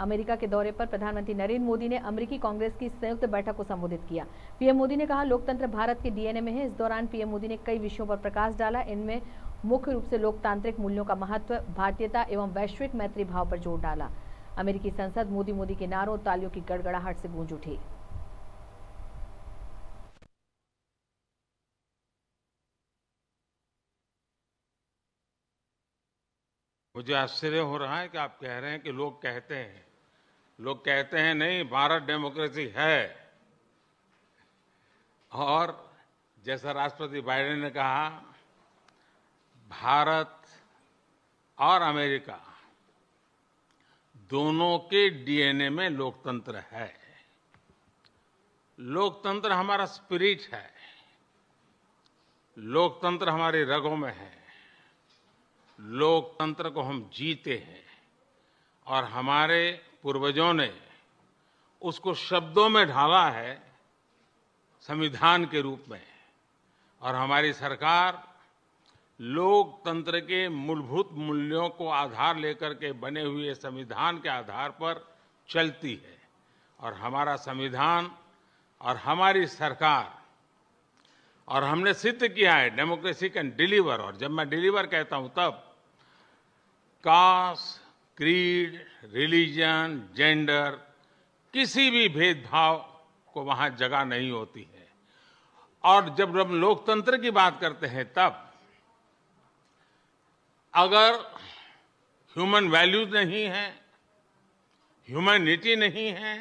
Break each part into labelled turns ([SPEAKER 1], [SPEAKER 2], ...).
[SPEAKER 1] America के दौरे पर प्रधानमंत्री नरेंद्र मोदी ने अमेरिकी कांग्रेस की संयुक्त बैठक को संबोधित किया पीएम मोदी ने कहा लोकतंत्र भारत के डीएनए में है इस दौरान पीएम मोदी ने कई विषयों पर प्रकाश डाला इनमें मुख्य रूप से लोकतांत्रिक मूल्यों का महत्व भारतीयता एवं वैश्विक मैत्री भाव पर जोर डाला अमेरिकी संसद मोदी मोदी के नारों और तालियों की गड़गड़ाहट से गूंज उठी
[SPEAKER 2] मुझे आश्चर्य हो रहा है कि आप कह रहे हैं कि लोग कहते हैं लोग कहते हैं नहीं भारत डेमोक्रेसी है और जैसा राष्ट्रपति बाइडेन ने कहा भारत और अमेरिका दोनों के डीएनए में लोकतंत्र है लोकतंत्र हमारा स्पिरिट है लोकतंत्र हमारे रगों में है लोकतंत्र को हम जीते हैं और हमारे पूर्वजों ने उसको शब्दों में ढाला है संविधान के रूप में और हमारी सरकार लोकतंत्र के मूलभूत मूल्यों को आधार लेकर के बने हुए संविधान के आधार पर चलती है और हमारा संविधान और हमारी सरकार और हमने सिद्ध किया है डेमोक्रेसी कैन डिलीवर और जब मैं डिलीवर कहता हूं तब कास्ट क्रीड रिलीजन जेंडर किसी भी भेदभाव को वहां जगह नहीं होती है और जब हम लोकतंत्र की बात करते हैं तब अगर ह्यूमन वैल्यूज नहीं है ह्यूमैनिटी नहीं है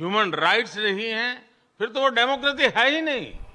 [SPEAKER 2] ह्यूमन राइट्स नहीं है फिर तो वो डेमोक्रेसी है ही नहीं